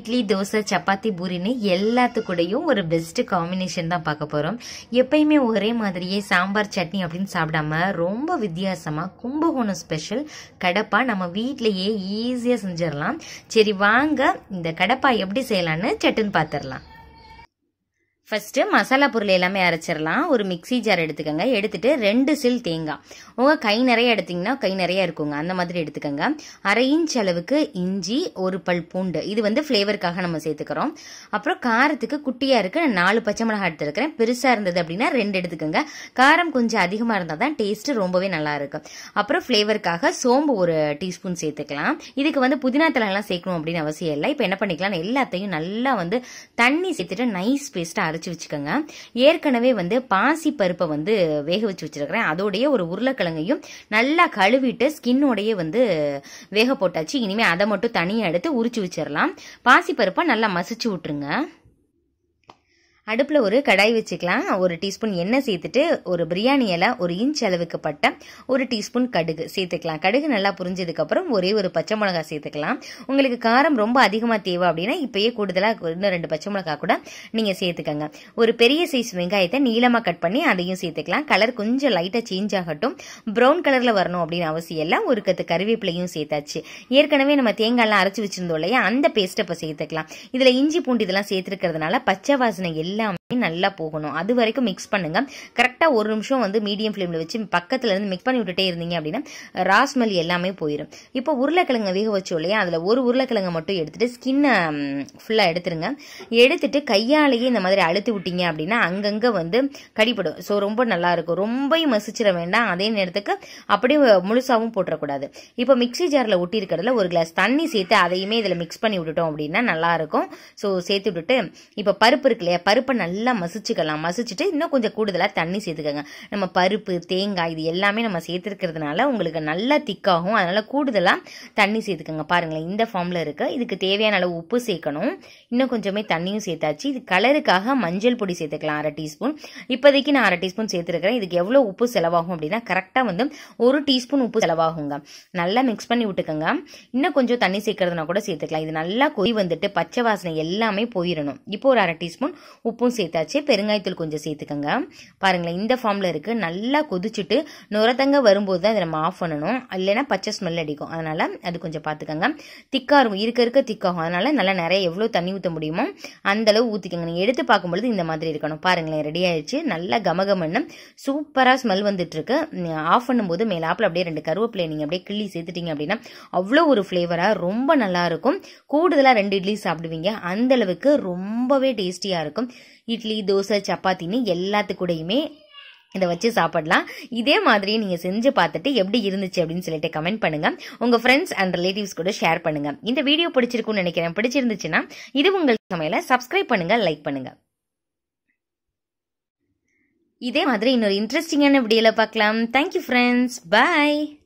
இட்லி தோசை சப்பாத்தி பூரின்னு எல்லாத்துக்கூடையும் ஒரு best combination தான் பார்க்க போகிறோம் எப்பயுமே ஒரே மாதிரியே சாம்பார் சட்னி அப்படின்னு சாப்பிடாம ரொம்ப வித்தியாசமாக கும்பகோணம் ஸ்பெஷல் கடப்பா நம்ம வீட்லயே ஈஸியாக செஞ்சிடலாம் சரி வாங்க இந்த கடப்பா எப்படி செய்யலாம்னு சட்டுன்னு பார்த்துடலாம் ஃபஸ்ட்டு மசாலா பொருள் எல்லாமே அரைச்சிடலாம் ஒரு மிக்சி ஜார் எடுத்துக்கோங்க எடுத்துகிட்டு ரெண்டு சில் தேங்காய் உங்கள் கை நிறைய எடுத்திங்கன்னா கை நிறைய இருக்குங்க அந்த மாதிரி எடுத்துக்கோங்க அரை இன்ச் அளவுக்கு இஞ்சி ஒரு பல் பூண்டு இது வந்து ஃப்ளேவருக்காக நம்ம சேர்த்துக்கிறோம் அப்புறம் காரத்துக்கு குட்டியாக இருக்கு நான் நாலு பச்சை மிளகாய் எடுத்துருக்கிறேன் பெருசாக இருந்தது அப்படின்னா ரெண்டு எடுத்துக்கோங்க காரம் கொஞ்சம் அதிகமாக இருந்தால் தான் டேஸ்ட்டு ரொம்பவே நல்லா இருக்கும் அப்புறம் ஃப்ளேவருக்காக சோம்பு ஒரு டீஸ்பூன் சேர்த்துக்கலாம் இதுக்கு வந்து புதினா தலம்லாம் சேர்க்கணும் அப்படின்னு அவசியம் இல்லை இப்போ என்ன பண்ணிக்கலாம் எல்லாத்தையும் நல்லா வந்து தண்ணி சேர்த்துட்டு நைஸ் பேஸ்ட்டாக அரைச்சி வச்சுக்கோங்க ஏற்கனவே வந்து பாசி பருப்பை வந்து வேக வச்சு வச்சிருக்கிறேன் அதோடைய ஒரு உருளைக்கிழங்கையும் நல்லா கழுவிட்டு ஸ்கின்னோடையே வந்து வேக போட்டாச்சு இனிமேல் அதை மட்டும் தனியாக எடுத்து உரிச்சு வச்சிடலாம் பாசி பருப்பை நல்லா மசிச்சு விட்டுருங்க அடுப்பில் ஒரு கடாய் வச்சுக்கலாம் ஒரு டீஸ்பூன் எண்ணெய் சேர்த்துட்டு ஒரு பிரியாணி இலை ஒரு இன்ச் அளவுக்கு பட்ட ஒரு டீஸ்பூன் கடுகு சேர்த்துக்கலாம் கடுகு நல்லா புரிஞ்சதுக்கப்புறம் ஒரே ஒரு பச்சை மிளகா சேர்த்துக்கலாம் உங்களுக்கு காரம் ரொம்ப அதிகமாக தேவை அப்படின்னா இப்பயே கூடுதலாக இன்னும் ரெண்டு பச்சை மிளகா கூட நீங்கள் சேர்த்துக்கோங்க ஒரு பெரிய சைஸ் வெங்காயத்தை நீளமாக கட் பண்ணி அதையும் சேர்த்துக்கலாம் கலர் கொஞ்சம் லைட்டாக சேஞ்ச் ஆகட்டும் ப்ரௌன் கலரில் வரணும் அப்படின்னு அவசியம் இல்லை ஒரு கத்து கருவேப்பிலையும் சேர்த்தாச்சு ஏற்கனவே நம்ம தேங்காய்லாம் அரைச்சி வச்சிருந்தோம் இல்லையா அந்த பேஸ்ட்டை இப்போ சேர்த்துக்கலாம் இதில் இஞ்சி பூண்டு இதெல்லாம் சேர்த்துருக்கிறதுனால பச்சை வாசனை எல்லாம் എല്ലാം நல்லா போகணும் அது வரைக்கும் மிக்ஸ் பண்ணுங்க கரெக்டாக ஒரு நிமிஷம் வந்து மீடியம் ஃப்ளேமில் வச்சு பக்கத்தில் இருந்து மிக்ஸ் பண்ணி விட்டுட்டே இருந்தீங்க அப்படின்னா ராஸ்மல் எல்லாமே போயிடும் இப்போ உருளைக்கிழங்கு வேக வச்சோம் இல்லையா அதில் ஒரு உருளைக்கிழங்கை மட்டும் எடுத்துட்டு ஸ்கின்னை ஃபுல்லாக எடுத்துருங்க எடுத்துட்டு கையாலேயே இந்த மாதிரி அழுத்து விட்டீங்க அப்படின்னா அங்கங்கே வந்து கடிபடும் ஸோ ரொம்ப நல்லா இருக்கும் ரொம்பையும் மசிச்சிட வேண்டாம் அதே நேரத்துக்கு அப்படியே முழுசாகவும் போட்டுறக்கூடாது இப்போ மிக்ஸி ஜாரில் ஒட்டி இருக்கிறதுல ஒரு கிளாஸ் தண்ணி சேர்த்து அதையுமே இதில் மிக்ஸ் பண்ணி விட்டுட்டோம் அப்படின்னா நல்லா இருக்கும் ஸோ சேர்த்து விட்டுட்டு இப்போ பருப்பு இருக்கு இல்லையா பருப்பை நல்லா நல்லா மசிச்சுக்கலாம் மசிச்சுட்டு இன்னும் கொஞ்சம் கூடுதலாக தண்ணி சேர்த்துக்கோங்க நம்ம பருப்பு தேங்காய் இது எல்லாமே நம்ம சேர்த்துருக்கிறதுனால உங்களுக்கு நல்லா திக்காகும் அதனால் கூடுதலாக தண்ணி சேர்த்துக்கோங்க பாருங்களேன் இந்த ஃபார்மில் இருக்குது இதுக்கு தேவையான அளவு உப்பு சேர்க்கணும் இன்னும் கொஞ்சமே தண்ணியும் சேர்த்தாச்சு இது கலருக்காக மஞ்சள் பொடி சேர்த்துக்கலாம் அரை டீஸ்பூன் இப்போதைக்கு நான் அரை டீஸ்பூன் சேர்த்துருக்கிறேன் இதுக்கு எவ்வளோ உப்பு செலவாகும் அப்படின்னா கரெக்டாக வந்து ஒரு டீஸ்பூன் உப்பு செலவாகுங்க நல்லா மிக்ஸ் பண்ணி விட்டுக்கோங்க இன்னும் கொஞ்சம் தண்ணி சேர்க்கறதுனா கூட சேர்த்துக்கலாம் இது நல்லா கொய் வந்துட்டு பச்சை வாசனை எல்லாமே போயிடணும் இப்போ ஒரு அரை டீஸ்பூன் உப்பும் சேர்த்து சேர்த்தாச்சு பெருங்காயத்தூள் கொஞ்சம் சேர்த்துக்கோங்க பாருங்களேன் இந்த ஃபார்மில் இருக்குது நல்லா கொதிச்சுட்டு நுரத்தங்க வரும்போது தான் இதை நம்ம ஆஃப் பண்ணணும் இல்லைன்னா பச்சை ஸ்மெல் அடிக்கும் அதனால் அது கொஞ்சம் பார்த்துக்கோங்க திக்காக இருக்கும் இருக்க இருக்க திக்காகும் அதனால் நல்லா நிறைய எவ்வளோ தண்ணி ஊற்ற முடியுமோ அந்தளவு ஊற்றிக்கோங்க நீங்கள் எடுத்து பார்க்கும்பொழுது இந்த மாதிரி இருக்கணும் பாருங்களேன் ரெடி ஆயிடுச்சு நல்லா கமகமன்னு சூப்பராக ஸ்மெல் வந்துட்டுருக்கு ஆஃப் பண்ணும்போது மேலாப்பில் அப்படியே ரெண்டு கருவேப்பிலையை நீங்கள் அப்படியே கிள்ளி சேர்த்துட்டீங்க அப்படின்னா அவ்வளோ ஒரு ஃப்ளேவராக ரொம்ப நல்லாயிருக்கும் கூடுதலாக ரெண்டு இட்லி சாப்பிடுவீங்க அந்தளவுக்கு ரொம்பவே டேஸ்டியாக இருக்கும் இட்லி தோசை சப்பாத்தின்னு எல்லாத்து கூடயுமே இதை வச்சு சாப்பிடலாம் இதே மாதிரி நீங்கள் செஞ்சு பார்த்துட்டு எப்படி இருந்துச்சு அப்படின்னு சொல்லிட்டு கமெண்ட் பண்ணுங்கள் உங்கள் ஃப்ரெண்ட்ஸ் அண்ட் ரிலேட்டிவ்ஸ் கூட ஷேர் பண்ணுங்கள் இந்த வீடியோ பிடிச்சிருக்குன்னு நினைக்கிறேன் பிடிச்சிருந்துச்சுன்னா இது உங்கள் சமையலை சப்ஸ்கிரைப் பண்ணுங்கள் லைக் பண்ணுங்கள் இதே மாதிரி இன்னொரு இன்ட்ரெஸ்டிங்கான வீடியோவில் பார்க்கலாம் தேங்க்யூ ஃப்ரெண்ட்ஸ் பாய்